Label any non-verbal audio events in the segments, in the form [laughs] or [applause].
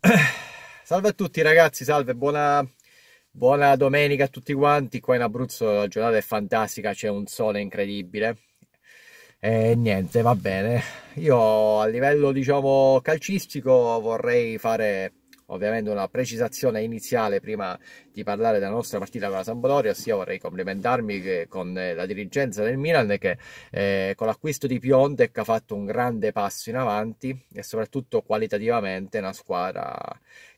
[clears throat] Salve a tutti ragazzi, salve, buona, buona domenica a tutti quanti. Qua in Abruzzo la giornata è fantastica, c'è un sole incredibile. E niente, va bene. Io a livello diciamo calcistico vorrei fare ovviamente una precisazione iniziale prima di parlare della nostra partita con la Sampdoria, ossia vorrei complimentarmi con eh, la dirigenza del Milan che eh, con l'acquisto di Piontek ha fatto un grande passo in avanti e soprattutto qualitativamente una squadra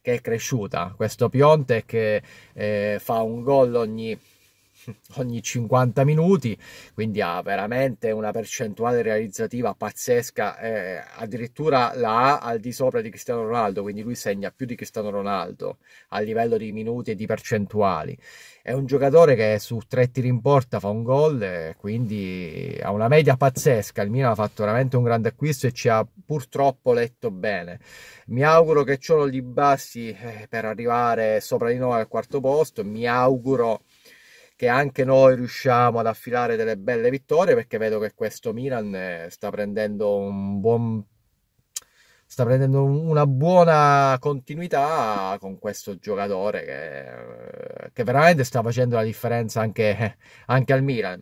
che è cresciuta. Questo Piontek eh, fa un gol ogni [laughs] ogni 50 minuti, quindi ha veramente una percentuale realizzativa pazzesca, eh, addirittura la ha al di sopra di Cristiano Ronaldo, quindi lui segna più di Cristiano Ronaldo a livello di minuti e di percentuali. È un giocatore che su tre tiri in porta fa un gol, eh, quindi ha una media pazzesca, il Milan ha fatto veramente un grande acquisto e ci ha purtroppo letto bene. Mi auguro che ciò non gli basti eh, per arrivare sopra di noi al quarto posto, mi auguro che anche noi riusciamo ad affilare delle belle vittorie perché vedo che questo Milan eh, sta prendendo un buon sta prendendo una buona continuità con questo giocatore che, eh, che veramente sta facendo la differenza anche, [laughs] anche al Milan.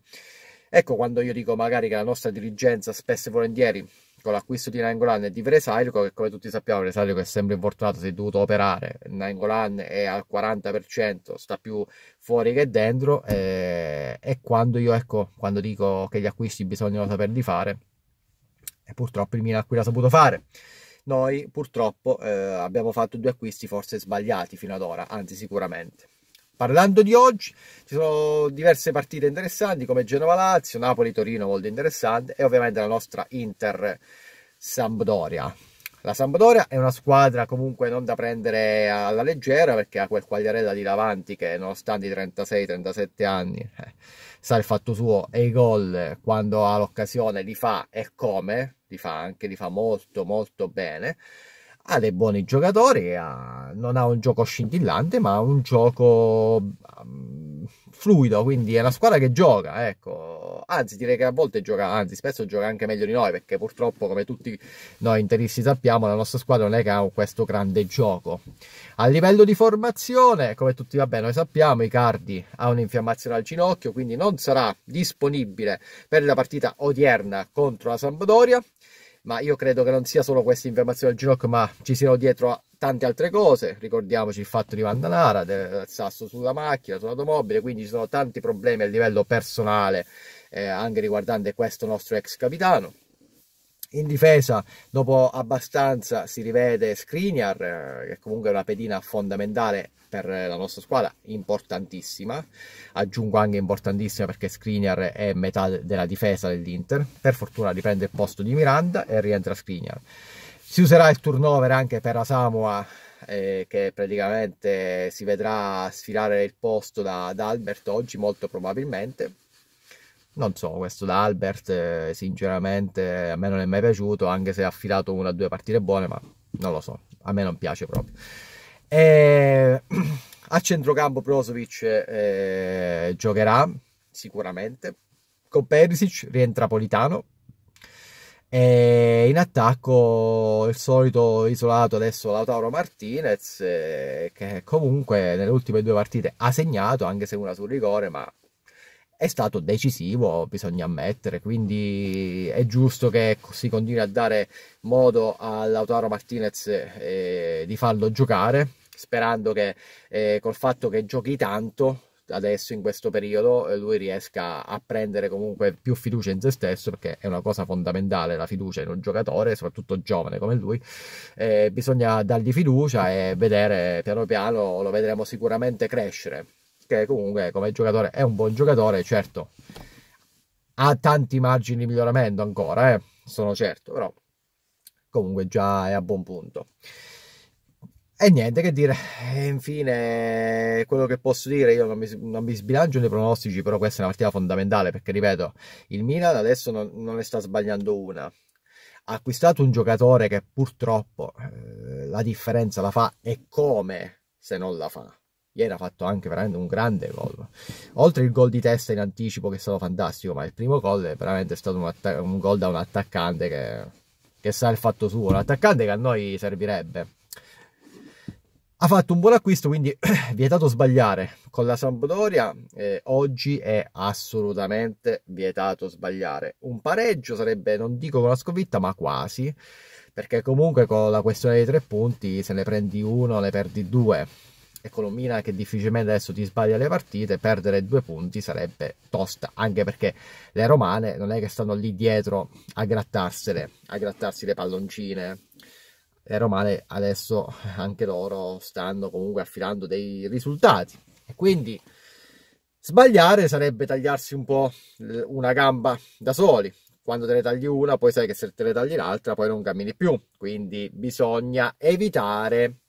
Ecco quando io dico magari che la nostra dirigenza spesso e volentieri con l'acquisto di Nangolan e di Vresailco, che come tutti sappiamo Vresailco è sempre infortunato, si è dovuto operare, Nangolan è al 40%, sta più fuori che dentro eh, e quando io ecco, quando dico che gli acquisti bisogna saperli fare, e purtroppo il Milan qui l'ha saputo fare. Noi purtroppo eh, abbiamo fatto due acquisti forse sbagliati fino ad ora, anzi sicuramente. Parlando di oggi, ci sono diverse partite interessanti come Genova-Lazio, Napoli-Torino molto interessante e ovviamente la nostra Inter-Sampdoria. La Sampdoria è una squadra comunque non da prendere alla leggera perché ha quel quagliarella di davanti che nonostante i 36-37 anni eh, sa il fatto suo e i gol quando ha l'occasione li fa e come, li fa anche, li fa molto molto bene ha dei buoni giocatori, ha, non ha un gioco scintillante, ma ha un gioco um, fluido, quindi è una squadra che gioca, ecco. Anzi, direi che a volte gioca, anzi, spesso gioca anche meglio di noi, perché purtroppo, come tutti noi interisti sappiamo, la nostra squadra non è che ha questo grande gioco. A livello di formazione, come tutti vabbè, noi sappiamo, Icardi ha un'infiammazione al ginocchio, quindi non sarà disponibile per la partita odierna contro la Sampdoria ma io credo che non sia solo questa infiammazione del ginocchio, ma ci siano dietro tante altre cose. Ricordiamoci il fatto di Vandanara, del sasso sulla macchina, sull'automobile, quindi ci sono tanti problemi a livello personale eh, anche riguardante questo nostro ex capitano. In difesa, dopo abbastanza, si rivede Skriniar, eh, che comunque è una pedina fondamentale per la nostra squadra, importantissima. Aggiungo anche importantissima perché Skriniar è metà della difesa dell'Inter. Per fortuna riprende il posto di Miranda e rientra Skriniar. Si userà il turnover anche per Asamoa eh, che praticamente si vedrà sfilare il posto da, da Albert oggi molto probabilmente non so, questo da Albert eh, sinceramente a me non è mai piaciuto, anche se ha affilato una o due partite buone, ma non lo so, a me non piace proprio. E... [clears throat] A centrocampo Prosovic eh, giocherà sicuramente, con Perisic rientra Politano, e in attacco il solito isolato adesso Lautaro Martinez eh, che comunque nelle ultime due partite ha segnato anche se una sul rigore ma è stato decisivo, bisogna ammettere, quindi è giusto che si continui a dare modo all'Autaro Martinez eh, di farlo giocare, sperando che eh, col fatto che giochi tanto adesso in questo periodo eh, lui riesca a prendere comunque più fiducia in se stesso perché è una cosa fondamentale la fiducia in un giocatore soprattutto giovane come lui eh, bisogna dargli fiducia e vedere piano piano lo vedremo sicuramente crescere che comunque come giocatore è un buon giocatore, certo ha tanti margini di miglioramento ancora, eh, sono certo, però comunque già è a buon punto. E niente che dire, e infine quello che posso dire, io non mi, non mi, sbilancio nei pronostici, però questa è una partita fondamentale perché, ripeto, il Milan adesso non, non ne sta sbagliando una. Ha acquistato un giocatore che purtroppo eh, la differenza la fa e come se non la fa ieri ha fatto anche veramente un grande gol. Oltre il gol di testa in anticipo che è stato fantastico, ma il primo gol è veramente stato un, att- un gol da un attaccante che, che sa il fatto suo, un attaccante che a noi servirebbe. Ha fatto un buon acquisto, quindi [clears throat] vietato sbagliare con la Sampdoria. Eh, oggi è assolutamente vietato sbagliare. Un pareggio sarebbe, non dico con la sconfitta, ma quasi perché comunque con la questione dei tre punti se ne prendi uno ne perdi due ecco, Mina che difficilmente adesso ti sbaglia le partite, perdere due punti sarebbe tosta, anche perché le romane non è che stanno lì dietro a grattarsele, a grattarsi le palloncine. Le romane adesso anche loro stanno comunque affilando dei risultati. E quindi sbagliare sarebbe tagliarsi un po' una gamba da soli. Quando te ne tagli una, poi sai che se te ne tagli l'altra, poi non cammini più. Quindi bisogna evitare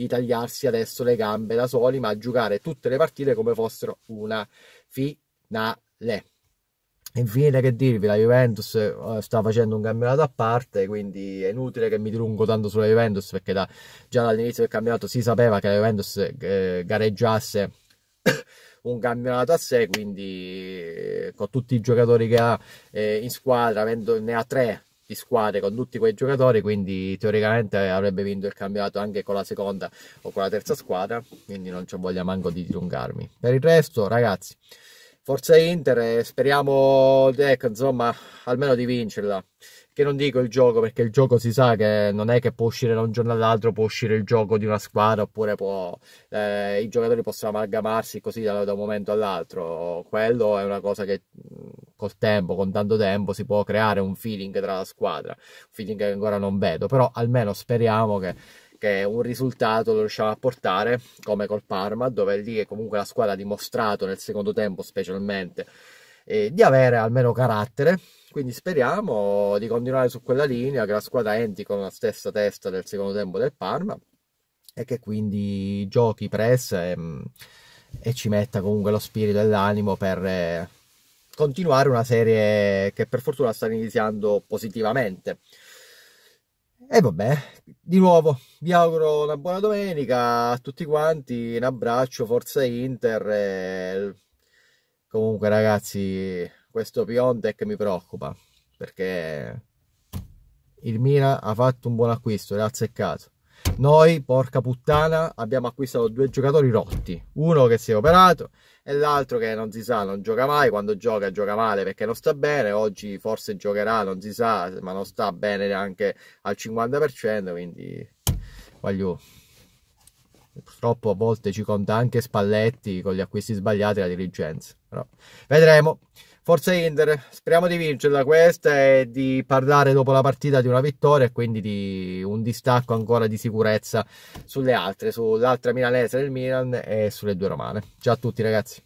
di tagliarsi adesso le gambe da soli, ma a giocare tutte le partite come fossero una finale. Infine, che dirvi, la Juventus eh, sta facendo un campionato a parte, quindi è inutile che mi dilungo tanto sulla Juventus perché da, già dall'inizio del campionato si sapeva che la Juventus eh, gareggiasse [coughs] un campionato a sé, quindi eh, con tutti i giocatori che ha eh, in squadra, avendo, ne ha tre di squadre con tutti quei giocatori, quindi teoricamente avrebbe vinto il campionato anche con la seconda o con la terza squadra, quindi non c'è voglia manco di dilungarmi. Per il resto, ragazzi, forse Inter e speriamo, ecco, insomma, almeno di vincerla. Che non dico il gioco perché il gioco si sa che non è che può uscire da un giorno all'altro, può uscire il gioco di una squadra oppure può, eh, i giocatori possono amalgamarsi così da, da un momento all'altro. Quello è una cosa che col tempo, con tanto tempo, si può creare un feeling tra la squadra, un feeling che ancora non vedo, però almeno speriamo che, che un risultato lo riusciamo a portare, come col Parma, dove lì comunque la squadra ha dimostrato nel secondo tempo specialmente eh, di avere almeno carattere, quindi speriamo di continuare su quella linea, che la squadra entri con la stessa testa del secondo tempo del Parma e che quindi giochi press e, mm, e ci metta comunque lo spirito e l'animo per... Eh, continuare una serie che per fortuna sta iniziando positivamente. E vabbè, di nuovo vi auguro una buona domenica a tutti quanti, un abbraccio, forza Inter. E... Comunque ragazzi, questo Piontek mi preoccupa perché il Mira ha fatto un buon acquisto, l'ha azzeccato. Noi, porca puttana, abbiamo acquistato due giocatori rotti. Uno che si è operato e l'altro che non si sa, non gioca mai. Quando gioca, gioca male perché non sta bene. Oggi forse giocherà, non si sa, ma non sta bene neanche al 50%. Quindi, voglio purtroppo a volte ci conta anche Spalletti con gli acquisti sbagliati e la dirigenza. Però vedremo. Forza Inter, speriamo di vincerla questa e di parlare dopo la partita di una vittoria e quindi di un distacco ancora di sicurezza sulle altre, sull'altra milanese del Milan e sulle due romane. Ciao a tutti ragazzi.